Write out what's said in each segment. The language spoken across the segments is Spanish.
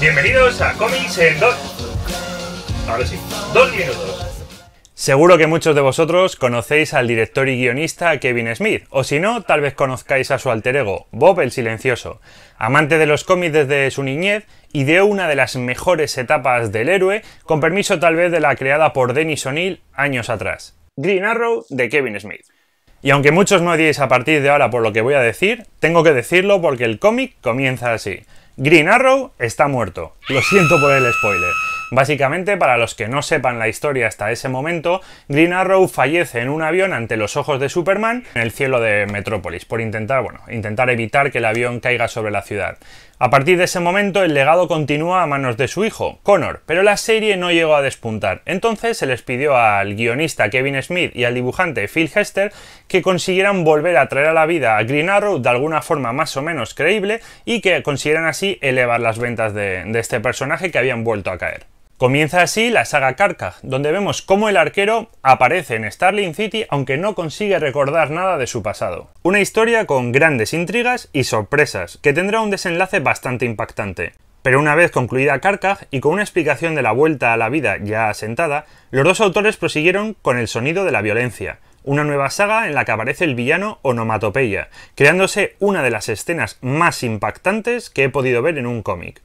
Bienvenidos a Comics en dos. Ahora sí, dos minutos. Seguro que muchos de vosotros conocéis al director y guionista Kevin Smith, o si no, tal vez conozcáis a su alter ego, Bob el Silencioso. Amante de los cómics desde su niñez, y de una de las mejores etapas del héroe, con permiso tal vez de la creada por Denis O'Neill años atrás. Green Arrow de Kevin Smith. Y aunque muchos no odiéis a partir de ahora por lo que voy a decir, tengo que decirlo porque el cómic comienza así. Green Arrow está muerto. Lo siento por el spoiler. Básicamente, para los que no sepan la historia hasta ese momento, Green Arrow fallece en un avión ante los ojos de Superman en el cielo de Metrópolis por intentar, bueno, intentar evitar que el avión caiga sobre la ciudad. A partir de ese momento, el legado continúa a manos de su hijo, Connor, pero la serie no llegó a despuntar. Entonces se les pidió al guionista Kevin Smith y al dibujante Phil Hester que consiguieran volver a traer a la vida a Green Arrow de alguna forma más o menos creíble y que consiguieran así elevar las ventas de este personaje que habían vuelto a caer. Comienza así la saga Karkaj, donde vemos cómo el arquero aparece en Starling City aunque no consigue recordar nada de su pasado. Una historia con grandes intrigas y sorpresas, que tendrá un desenlace bastante impactante. Pero una vez concluida Karkaj y con una explicación de la vuelta a la vida ya asentada, los dos autores prosiguieron con el sonido de la violencia, una nueva saga en la que aparece el villano Onomatopeya, creándose una de las escenas más impactantes que he podido ver en un cómic.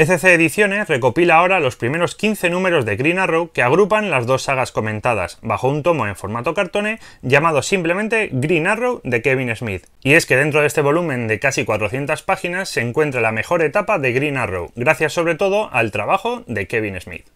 ECC Ediciones recopila ahora los primeros 15 números de Green Arrow que agrupan las dos sagas comentadas, bajo un tomo en formato cartone llamado simplemente Green Arrow de Kevin Smith. Y es que dentro de este volumen de casi 400 páginas se encuentra la mejor etapa de Green Arrow, gracias sobre todo al trabajo de Kevin Smith.